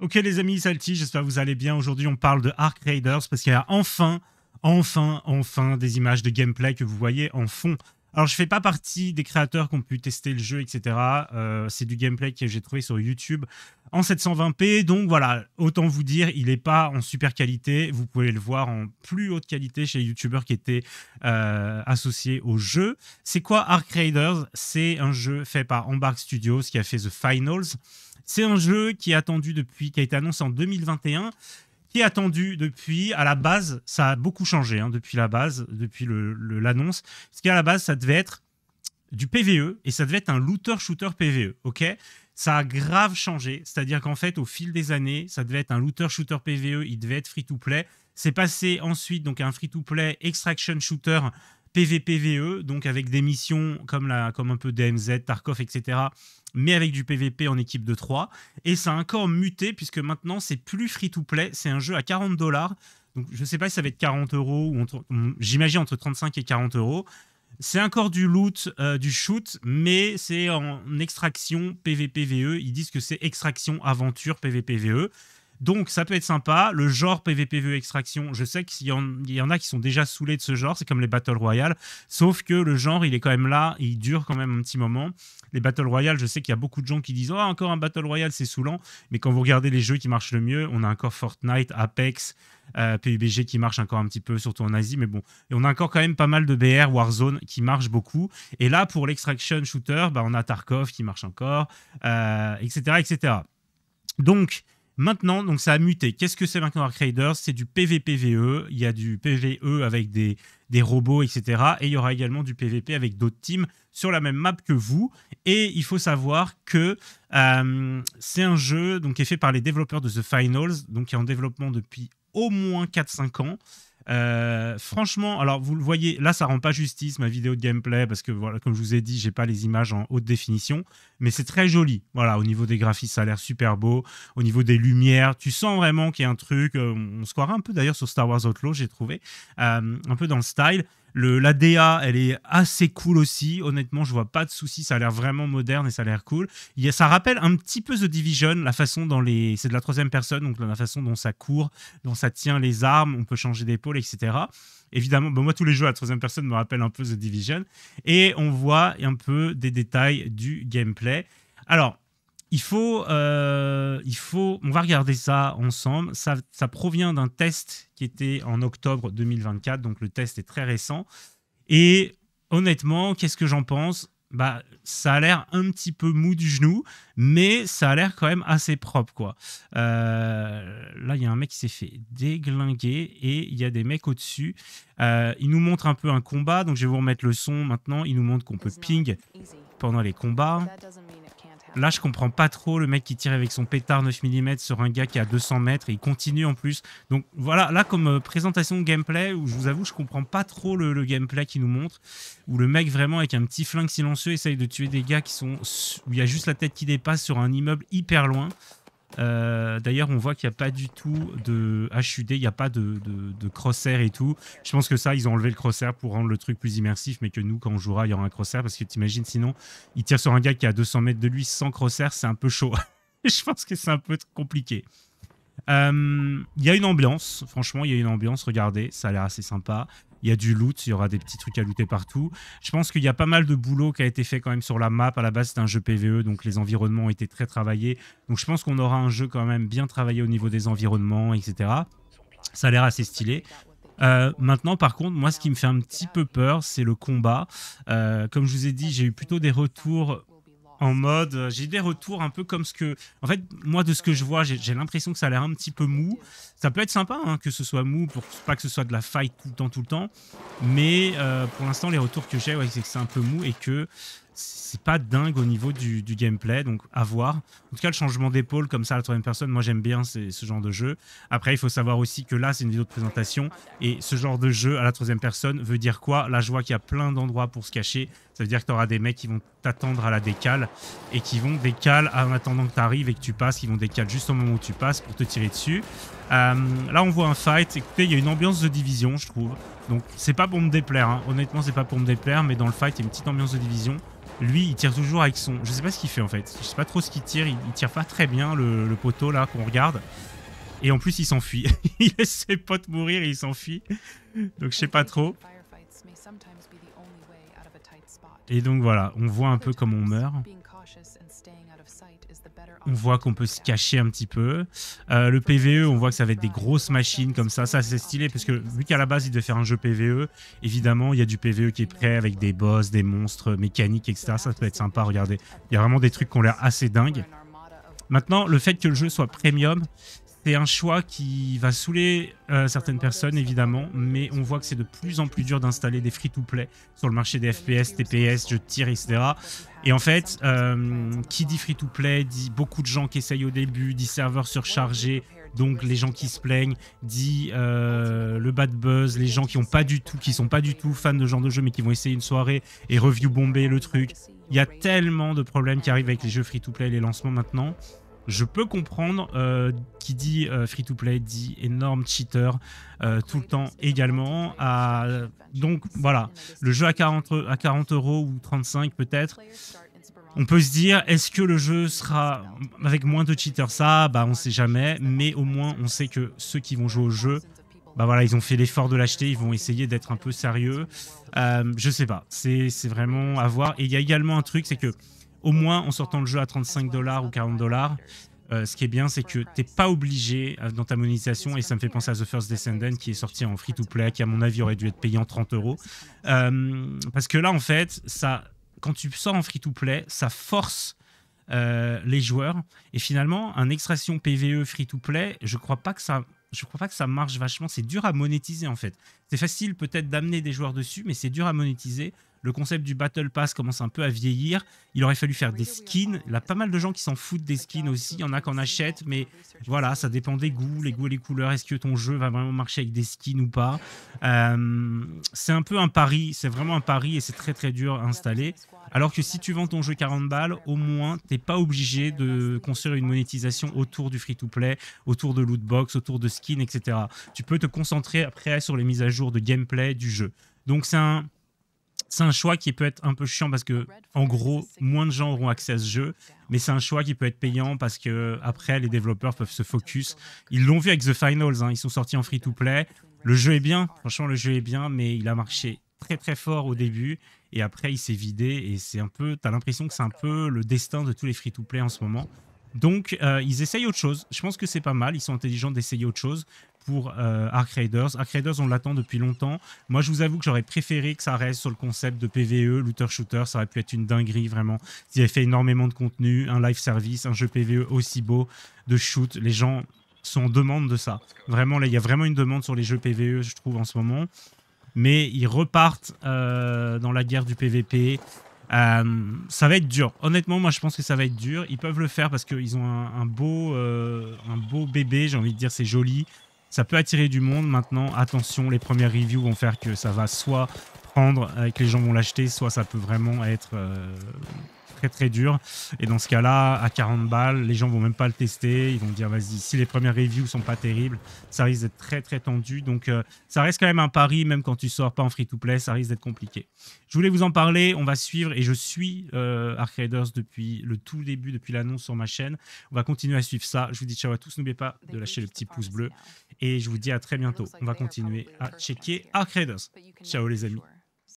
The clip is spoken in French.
Ok les amis, Salty, j'espère que vous allez bien. Aujourd'hui on parle de Arc Raiders parce qu'il y a enfin, enfin, enfin des images de gameplay que vous voyez en fond. Alors je ne fais pas partie des créateurs qui ont pu tester le jeu, etc. Euh, c'est du gameplay que j'ai trouvé sur YouTube en 720p. Donc voilà, autant vous dire, il n'est pas en super qualité. Vous pouvez le voir en plus haute qualité chez les YouTubers qui étaient euh, associés au jeu. C'est quoi Arc Raiders C'est un jeu fait par Embark Studios qui a fait The Finals. C'est un jeu qui attendu depuis, qui a été annoncé en 2021 qui est attendu depuis, à la base, ça a beaucoup changé hein, depuis la base, depuis l'annonce. Parce qu'à la base, ça devait être du PVE et ça devait être un looter-shooter PVE, ok Ça a grave changé, c'est-à-dire qu'en fait, au fil des années, ça devait être un looter-shooter PVE, il devait être free-to-play. C'est passé ensuite donc à un free-to-play extraction shooter PVPVE, donc avec des missions comme, la, comme un peu DMZ, Tarkov, etc., mais avec du PVP en équipe de 3. Et ça a encore muté, puisque maintenant, c'est plus free-to-play, c'est un jeu à 40 dollars. Donc, je ne sais pas si ça va être 40 euros, ou j'imagine entre 35 et 40 euros. C'est encore du loot, euh, du shoot, mais c'est en extraction PVPVE. Ils disent que c'est extraction aventure PVPVE. Donc ça peut être sympa. Le genre PVPV extraction, je sais qu'il y, en a qui sont déjà saoulés de ce genre, c'est comme les Battle Royale, sauf que le genre il est quand même là il dure quand même un petit moment. Les Battle Royale, je sais qu'il y a beaucoup de gens qui disent Oh, encore un Battle Royale, c'est saoulant, mais quand vous regardez les jeux qui marchent le mieux, on a encore Fortnite, Apex, euh, PUBG qui marchent encore un petit peu, surtout en Asie, mais bon. Et on a encore quand même pas mal de BR, Warzone qui marche beaucoup. Et là, pour l'extraction shooter, bah, on a Tarkov qui marche encore, etc., euh, etc. Donc, Maintenant, donc ça a muté. Qu'est-ce que c'est maintenant Dark Raiders C'est du PVPVE. Il y a du PVE avec des, des robots, etc. Et il y aura également du PVP avec d'autres teams sur la même map que vous. Et il faut savoir que euh, c'est un jeu donc, qui est fait par les développeurs de The Finals, donc qui est en développement depuis au moins 4-5 ans. Euh, franchement, alors vous le voyez, là ça rend pas justice ma vidéo de gameplay parce que voilà, comme je vous ai dit, j'ai pas les images en haute définition, mais c'est très joli. Voilà, au niveau des graphismes, ça a l'air super beau. Au niveau des lumières, tu sens vraiment qu'il y a un truc. Euh, on se croirait un peu d'ailleurs sur Star Wars Outlaw, j'ai trouvé, euh, un peu dans le style la DA, elle est assez cool aussi. Honnêtement, je vois pas de soucis Ça a l'air vraiment moderne et ça a l'air cool. Il ça rappelle un petit peu The Division, la façon dans les. C'est de la troisième personne, donc la façon dont ça court, dont ça tient les armes, on peut changer d'épaule, etc. Évidemment, bah, moi, tous les jeux à la troisième personne me rappellent un peu The Division. Et on voit un peu des détails du gameplay. Alors, il faut, euh, il faut, on va regarder ça ensemble. Ça, ça provient d'un test qui était en octobre 2024, donc le test est très récent. Et honnêtement, qu'est-ce que j'en pense bah, ça a l'air un petit peu mou du genou, mais ça a l'air quand même assez propre, quoi. Euh, là, il y a un mec qui s'est fait déglinguer et il y a des mecs au-dessus. Euh, il nous montre un peu un combat, donc je vais vous remettre le son maintenant. Il nous montre qu'on peut ping pendant les combats. Là, je comprends pas trop le mec qui tire avec son pétard 9 mm sur un gars qui a 200 mètres et il continue en plus. Donc voilà, là, comme euh, présentation de gameplay, où je vous avoue, je comprends pas trop le, gameplay qui nous montre, où le mec vraiment avec un petit flingue silencieux essaye de tuer des gars qui sont. où il y a juste la tête qui dépasse sur un immeuble hyper loin. Euh, d'ailleurs, on voit qu'il n'y a pas du tout de HUD, il n'y a pas de, de, crosshair et tout. Je pense que ça, ils ont enlevé le crosshair pour rendre le truc plus immersif, mais que nous, quand on jouera, il y aura un crosshair parce que t'imagines, sinon, il tire sur un gars qui est à 200 mètres de lui sans crosshair, c'est un peu chaud. Je pense que c'est un peu compliqué. Euh, il y a une ambiance, franchement, il y a une ambiance. Regardez, ça a l'air assez sympa il y a du loot, il y aura des petits trucs à looter partout. Je pense qu'il y a pas mal de boulot qui a été fait quand même sur la map. À la base, c'est un jeu PVE, donc les environnements ont été très travaillés. Donc je pense qu'on aura un jeu quand même bien travaillé au niveau des environnements, etc. Ça a l'air assez stylé. Euh, maintenant, par contre, moi, ce qui me fait un petit peu peur, c'est le combat. Euh, comme je vous ai dit, j'ai eu plutôt des retours en mode euh, j'ai des retours un peu comme ce que en fait moi de ce que je vois j'ai l'impression que ça a l'air un petit peu mou ça peut être sympa hein, que ce soit mou pour pas que ce soit de la faille tout le temps tout le temps mais euh, pour l'instant les retours que j'ai ouais, c'est que c'est un peu mou et que c'est pas dingue au niveau du, gameplay donc à voir en tout cas le changement d'épaule comme ça à la troisième personne moi j'aime bien ce genre de jeu après il faut savoir aussi que là c'est une vidéo de présentation et ce genre de jeu à la troisième personne veut dire quoi là je vois qu'il y a plein d'endroits pour se cacher ça veut dire que tu auras des mecs qui vont t'attendre à la décale et qui vont décale en attendant que tu arrives et que tu passes, qui vont décale juste au moment où tu passes pour te tirer dessus. Euh, là, on voit un fight. Écoutez, il y a une ambiance de division, je trouve. Donc, c'est pas pour me déplaire. Hein. Honnêtement, c'est pas pour me déplaire, mais dans le fight, il y a une petite ambiance de division. Lui, il tire toujours avec son. Je sais pas ce qu'il fait en fait. Je sais pas trop ce qu'il tire. Il, tire pas très bien le, le poteau là qu'on regarde. Et en plus, il s'enfuit. il laisse ses potes mourir et il s'enfuit. Donc, je sais pas trop. Et donc voilà, on voit un peu comment on meurt. On voit qu'on peut se cacher un petit peu. Euh, le PVE, on voit que ça va être des grosses machines comme ça. Ça, c'est stylé parce que vu qu'à la base, il devait faire un jeu PVE, évidemment, il y a du PVE qui est prêt avec des boss, des monstres mécaniques, etc. Ça peut être sympa, regardez. Il y a vraiment des trucs qui ont l'air assez dingues. Maintenant, le fait que le jeu soit premium, c'est un choix qui va saouler euh, certaines personnes, évidemment, mais on voit que c'est de plus en plus dur d'installer des free-to-play sur le marché des FPS, TPS, jeux de tir, etc. Et en fait, euh, qui dit free-to-play dit beaucoup de gens qui essayent au début, dit serveurs surchargés, donc les gens qui se plaignent, dit euh, le bad buzz, les gens qui ont pas du tout, qui sont pas du tout fans de ce genre de jeu, mais qui vont essayer une soirée et review bomber le truc. Il y a tellement de problèmes qui arrivent avec les jeux free-to-play et les lancements maintenant je peux comprendre euh, qui dit euh, free to play dit énorme cheater euh, tout le temps également. donc voilà, le jeu à 40, à euros ou 35 peut-être. On peut se dire, est-ce que le jeu sera avec moins de cheaters Ça, bah on sait jamais, mais au moins on sait que ceux qui vont jouer au jeu, bah voilà, ils ont fait l'effort de l'acheter, ils vont essayer d'être un peu sérieux. je sais pas, c'est vraiment à voir. Et il y a également un truc, c'est que au moins en sortant le jeu à 35 dollars ou 40 dollars. Euh, ce qui est bien, c'est que t'es pas obligé euh, dans ta monétisation, et ça me fait penser à The First Descendant qui est sorti en free-to-play, qui à mon avis aurait dû être en 30 euros. Euh, parce que là, en fait, ça, quand tu sors en free-to-play, ça force les joueurs. Et finalement, un extraction PVE free-to-play, je crois pas que ça... Je crois pas que ça marche vachement. C'est dur à monétiser en fait. C'est facile peut-être d'amener des joueurs dessus, mais c'est dur à monétiser le concept du Battle Pass commence un peu à vieillir. Il aurait fallu faire des skins. Il y a pas mal de gens qui s'en foutent des skins aussi. Il y en a qui en achètent, mais voilà, ça dépend des goûts, les goûts et les couleurs. Est-ce que ton jeu va vraiment marcher avec des skins ou pas euh, C'est un peu un pari. C'est vraiment un pari et c'est très très dur à installer. Alors que si tu vends ton jeu 40 balles, au moins, tu n'es pas obligé de construire une monétisation autour du free-to-play, autour de lootbox, autour de skins, etc. Tu peux te concentrer après sur les mises à jour de gameplay du jeu. Donc c'est un c'est un choix qui peut être un peu chiant parce que, en gros, moins de gens auront accès à ce jeu, mais c'est un choix qui peut être payant parce que, après, les développeurs peuvent se focus. Ils l'ont vu avec The Finals, hein. ils sont sortis en free to play. Le jeu est bien, franchement, le jeu est bien, mais il a marché très très fort au début et après il s'est vidé et c'est un peu, t'as l'impression que c'est un peu le destin de tous les free to play en ce moment. Donc, euh, ils essayent autre chose. Je pense que c'est pas mal. Ils sont intelligents d'essayer autre chose pour euh, Ark Raiders. Ark Raiders, on l'attend depuis longtemps. Moi, je vous avoue que j'aurais préféré que ça reste sur le concept de PVE, looter shooter. Ça aurait pu être une dinguerie, vraiment. Ils avaient fait énormément de contenu, un live service, un jeu PVE aussi beau de shoot. Les gens sont en demande de ça. Vraiment, là, il y a vraiment une demande sur les jeux PVE, je trouve, en ce moment mais ils repartent euh, dans la guerre du PVP. Euh, ça va être dur. Honnêtement, moi, je pense que ça va être dur. Ils peuvent le faire parce qu'ils ont un, beau, euh, un beau bébé, j'ai envie de dire, c'est joli. Ça peut attirer du monde. Maintenant, attention, les premières reviews vont faire que ça va soit prendre euh, et que les gens vont l'acheter, soit ça peut vraiment être très très dur. Et dans ce cas-là, à 40 balles, les gens vont même pas le tester. Ils vont dire vas-y, si les premières reviews sont pas terribles, ça risque d'être très très tendu. Donc euh, ça reste quand même un pari, même quand tu sors pas en free to play, ça risque d'être compliqué. Je voulais vous en parler. On va suivre et je suis euh, Arc Raiders depuis le tout début, depuis l'annonce sur ma chaîne. On va continuer à suivre ça. Je vous dis ciao à tous. N'oubliez pas de lâcher le petit pouce bleu et je vous dis à très bientôt. On va continuer à checker Arc Raiders. Ciao les amis.